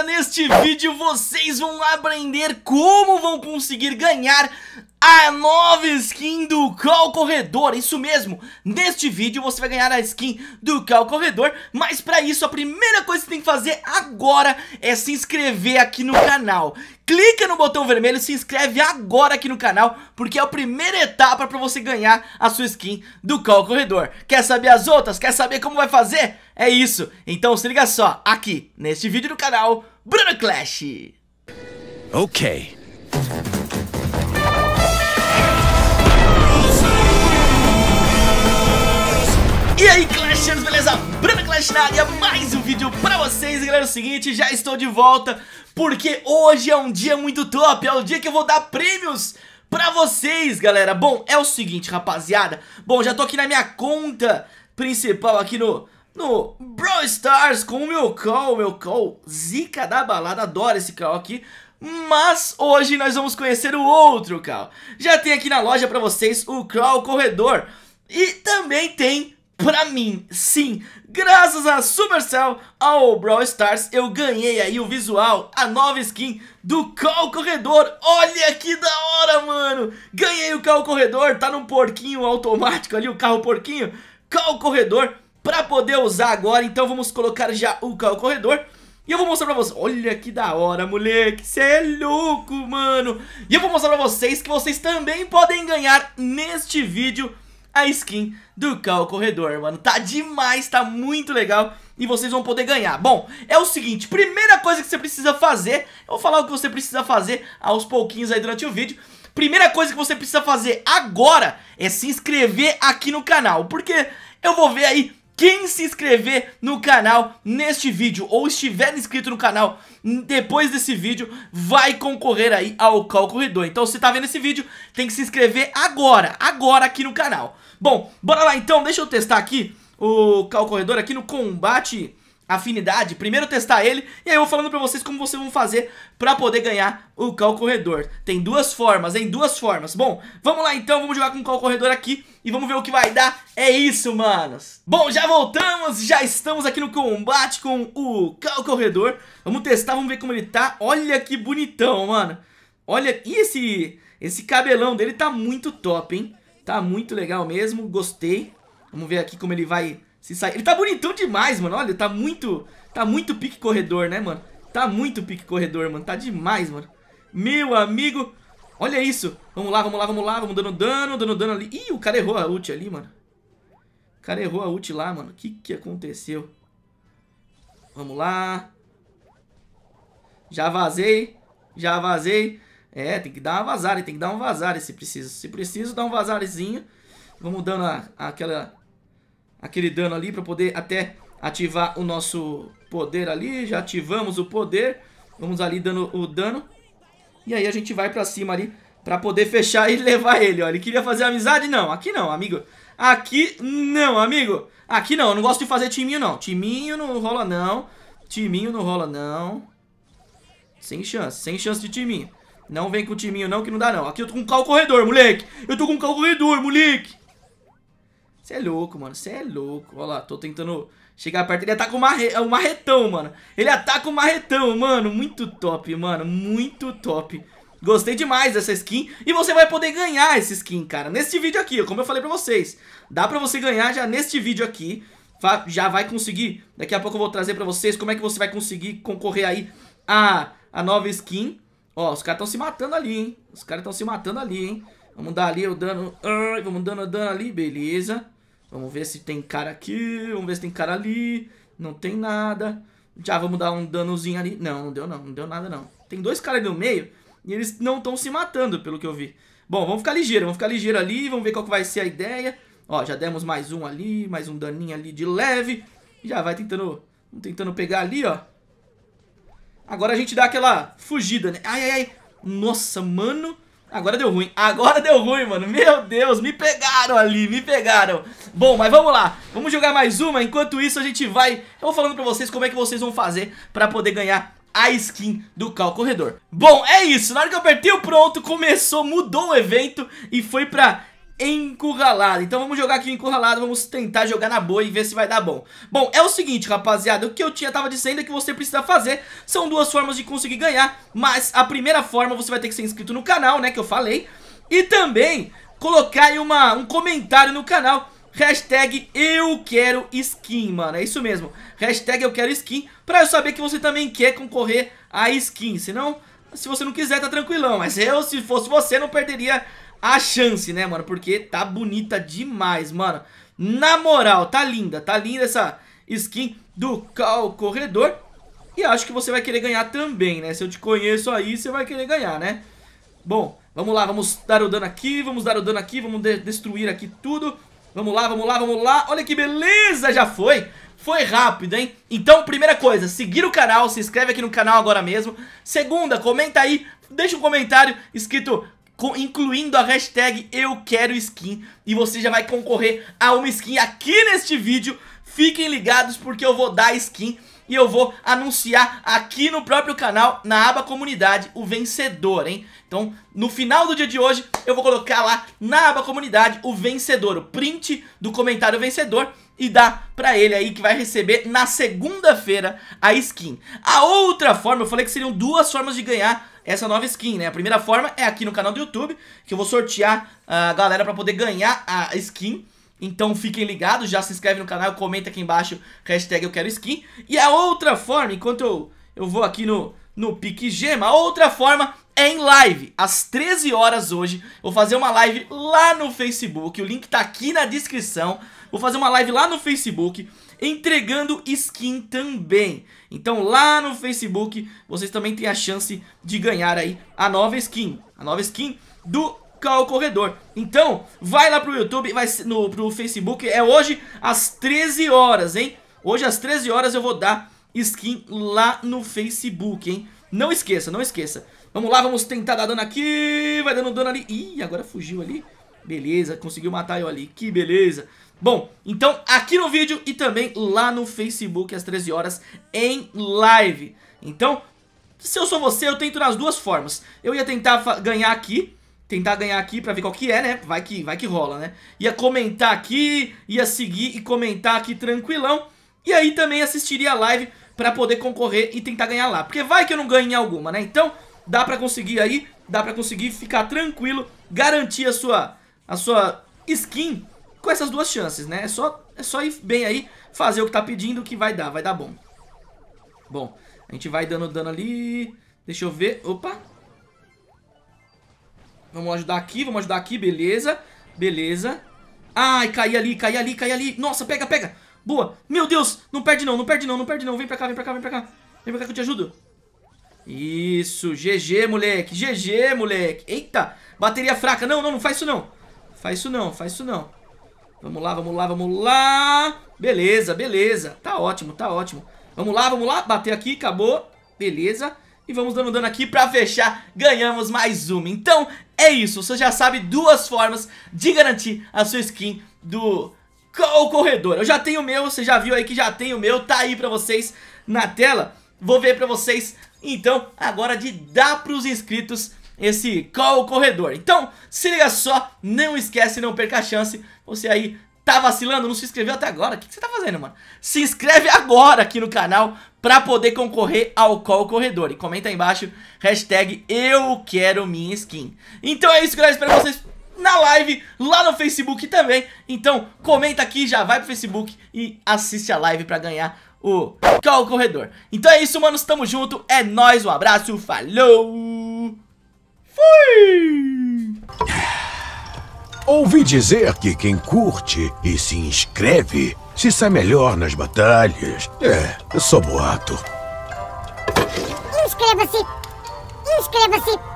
galera, neste vídeo vocês vão aprender como vão conseguir ganhar a nova skin do Cal Corredor, isso mesmo, neste vídeo você vai ganhar a skin do Cal Corredor, mas para isso a primeira coisa que você tem que fazer agora é se inscrever aqui no canal. Clica no botão vermelho, se inscreve agora aqui no canal, porque é a primeira etapa para você ganhar a sua skin do Cal Corredor. Quer saber as outras? Quer saber como vai fazer? É isso. Então se liga só, aqui, neste vídeo do canal, Bruno Clash. Ok. E aí, Clashers, beleza? Bruno Clash na área, mais um vídeo pra vocês, galera, é o seguinte, já estou de volta, porque hoje é um dia muito top, é o dia que eu vou dar prêmios pra vocês, galera. Bom, é o seguinte, rapaziada, bom, já tô aqui na minha conta principal, aqui no, no Brawl Stars com o meu call, meu call zica da balada, adoro esse call aqui. Mas hoje nós vamos conhecer o outro call. Já tem aqui na loja pra vocês o call corredor e também tem pra mim, sim, graças a Supercell, ao Brawl Stars, eu ganhei aí o visual, a nova skin do Call Corredor. Olha que da hora, mano! Ganhei o Call Corredor, tá num porquinho automático ali, o carro porquinho. Call Corredor pra poder usar agora. Então vamos colocar já o corredor. E eu vou mostrar pra vocês, olha que da hora, moleque, você é louco, mano E eu vou mostrar pra vocês que vocês também podem ganhar neste vídeo a skin do Cal Corredor, mano Tá demais, tá muito legal e vocês vão poder ganhar Bom, é o seguinte, primeira coisa que você precisa fazer Eu vou falar o que você precisa fazer aos pouquinhos aí durante o vídeo Primeira coisa que você precisa fazer agora é se inscrever aqui no canal Porque eu vou ver aí quem se inscrever no canal neste vídeo ou estiver inscrito no canal depois desse vídeo vai concorrer aí ao Cal Corredor. Então se tá vendo esse vídeo, tem que se inscrever agora, agora aqui no canal. Bom, bora lá então, deixa eu testar aqui o Cal Corredor aqui no combate afinidade, primeiro testar ele, e aí eu vou falando pra vocês como vocês vão fazer pra poder ganhar o Cal Corredor. Tem duas formas, hein? duas formas. Bom, vamos lá então, vamos jogar com o Cal Corredor aqui e vamos ver o que vai dar. É isso, manos. Bom, já voltamos, já estamos aqui no combate com o Cal Corredor. Vamos testar, vamos ver como ele tá. Olha que bonitão, mano. Olha, e esse, esse cabelão dele tá muito top, hein? Tá muito legal mesmo, gostei. Vamos ver aqui como ele vai se sair. Ele tá bonitão demais, mano. Olha, tá muito. Tá muito pique corredor, né, mano? Tá muito pique corredor, mano. Tá demais, mano. Meu amigo. Olha isso. Vamos lá, vamos lá, vamos lá. Vamos dando dano, dando dano ali. Ih, o cara errou a ult ali, mano. O cara errou a ult lá, mano. O que que aconteceu? Vamos lá. Já vazei. Já vazei. É, tem que dar uma vazada, tem que dar um vazar se preciso. Se preciso, dá um vazarzinho. Vamos dando a, aquela aquele dano ali para poder até ativar o nosso poder ali. Já ativamos o poder. Vamos ali dando o dano. E aí a gente vai pra cima ali pra poder fechar e levar ele, ó. Ele queria fazer amizade? Não, aqui não, amigo. Aqui não, amigo. Aqui não, eu não gosto de fazer timinho, não. Timinho não rola, não. Timinho não rola, não. Sem chance, sem chance de timinho. Não vem com timinho, não, que não dá, não. Aqui eu tô com cal corredor, moleque. Eu tô com cal corredor, moleque. Você é louco, mano. Você é louco. Olha lá, tô tentando chegar perto. Ele ataca o, marre... É o marretão, mano. Ele ataca o marretão, mano. Muito top, mano. Muito top. Gostei demais dessa skin. E você vai poder ganhar essa skin, cara. Neste vídeo aqui, como eu falei pra vocês. Dá pra você ganhar já neste vídeo aqui. Já vai conseguir. Daqui a pouco eu vou trazer pra vocês como é que você vai conseguir concorrer aí a, a nova skin. Ó, os caras estão se matando ali, hein. Os caras estão se matando ali, hein. Vamos dar ali o dano. Vamos dando o dano ali, beleza. Vamos ver se tem cara aqui, vamos ver se tem cara ali. Não tem nada. Já vamos dar um danozinho ali. Não, não deu não, não deu nada não. Tem dois caras ali no meio e eles não estão se matando, pelo que eu vi. Bom, vamos ficar ligeiro, vamos ficar ligeiro ali, vamos ver qual que vai ser a ideia. Ó, já demos mais um ali, mais um daninho ali de leve. Já vai tentando, tentando pegar ali, ó. Agora a gente dá aquela fugida, né? Ai, ai, ai. Nossa, mano. Agora deu ruim, agora deu ruim, mano Meu Deus, me pegaram ali, me pegaram Bom, mas vamos lá, vamos jogar mais uma Enquanto isso a gente vai, eu vou falando pra vocês Como é que vocês vão fazer pra poder ganhar a skin do Cal Corredor Bom, é isso, na hora que eu apertei o pronto Começou, mudou o evento E foi pra encurralado. Então vamos jogar aqui encurralado, vamos tentar jogar na boa e ver se vai dar bom. Bom, é o seguinte, rapaziada, o que eu tinha tava dizendo é que você precisa fazer são duas formas de conseguir ganhar, mas a primeira forma você vai ter que ser inscrito no canal, né, que eu falei, e também colocar aí uma, um comentário no canal Hashtag eu quero skin, mano, é isso mesmo Hashtag eu quero skin Pra eu saber que você também quer concorrer a skin Senão, se você não quiser, tá tranquilão Mas eu, se fosse você, não perderia a chance, né, mano? Porque tá bonita demais, mano. Na moral, tá linda. Tá linda essa skin do Cal Corredor. E acho que você vai querer ganhar também, né? Se eu te conheço aí, você vai querer ganhar, né? Bom, vamos lá, vamos dar o dano aqui, vamos dar o dano aqui, vamos de destruir aqui tudo. Vamos lá, vamos lá, vamos lá. Olha que beleza, já foi. Foi rápido, hein? Então, primeira coisa, seguir o canal, se inscreve aqui no canal agora mesmo. Segunda, comenta aí, deixa um comentário escrito incluindo a hashtag eu quero skin e você já vai concorrer a uma skin aqui neste vídeo. Fiquem ligados porque eu vou dar skin e eu vou anunciar aqui no próprio canal, na aba comunidade, o vencedor, hein? Então, no final do dia de hoje, eu vou colocar lá na aba comunidade o vencedor, o print do comentário vencedor e dá pra ele aí que vai receber na segunda-feira a skin. A outra forma, eu falei que seriam duas formas de ganhar essa nova skin, né? A primeira forma é aqui no canal do YouTube, que eu vou sortear a galera pra poder ganhar a skin. Então fiquem ligados, já se inscreve no canal, comenta aqui embaixo, hashtag eu quero skin. E a outra forma, enquanto eu, eu vou aqui no, no pique gema, a outra forma é em live, às 13 horas hoje. Vou fazer uma live lá no Facebook, o link tá aqui na descrição. Vou fazer uma live lá no Facebook entregando skin também. Então lá no Facebook vocês também têm a chance de ganhar aí a nova skin. A nova skin do Cal Corredor. Então vai lá pro YouTube, vai no, pro Facebook. É hoje às 13 horas, hein? Hoje às 13 horas eu vou dar skin lá no Facebook, hein? Não esqueça, não esqueça. Vamos lá, vamos tentar dar dano aqui. Vai dando dano ali. Ih, agora fugiu ali. Beleza, conseguiu matar eu ali. Que beleza. Bom, então aqui no vídeo e também lá no Facebook às 13 horas em live. Então, se eu sou você, eu tento nas duas formas. Eu ia tentar ganhar aqui, tentar ganhar aqui pra ver qual que é, né? Vai que, vai que rola, né? Ia comentar aqui, ia seguir e comentar aqui tranquilão. E aí também assistiria a live pra poder concorrer e tentar ganhar lá. Porque vai que eu não ganho em alguma, né? Então, dá pra conseguir aí, dá pra conseguir ficar tranquilo, garantir a sua, a sua skin com essas duas chances, né? É só, é só ir bem aí, fazer o que tá pedindo que vai dar, vai dar bom. Bom, a gente vai dando dano ali, deixa eu ver, opa. Vamos ajudar aqui, vamos ajudar aqui, beleza, beleza. Ai, caí ali, caí ali, caí ali, nossa, pega, pega. Boa. Meu Deus. Não perde não, não perde não, não perde não. Vem pra cá, vem pra cá, vem pra cá. Vem pra cá que eu te ajudo. Isso. GG, moleque. GG, moleque. Eita. Bateria fraca. Não, não, não faz isso não. Faz isso não, faz isso não. Vamos lá, vamos lá, vamos lá. Beleza, beleza. Tá ótimo, tá ótimo. Vamos lá, vamos lá. Bater aqui, acabou. Beleza. E vamos dando dano aqui pra fechar, ganhamos mais uma. Então, é isso. Você já sabe duas formas de garantir a sua skin do o corredor. Eu já tenho o meu, você já viu aí que já tem o meu, tá aí pra vocês na tela. Vou ver pra vocês, então, agora de dar pros inscritos esse call corredor. Então, se liga só, não esquece, não perca a chance. Você aí tá vacilando, não se inscreveu até agora, o que, que, você tá fazendo, mano? Se inscreve agora aqui no canal pra poder concorrer ao Call Corredor. E comenta aí embaixo, hashtag eu quero minha skin. Então é isso, galera, espero que vocês na live, lá no Facebook também. Então comenta aqui, já vai pro Facebook e assiste a live pra ganhar o o Corredor. Então é isso, manos, tamo junto, é nóis, um abraço, falou, fui! Ouvi dizer que quem curte e se inscreve se sai melhor nas batalhas. É, eu sou boato. Inscreva-se! Inscreva-se!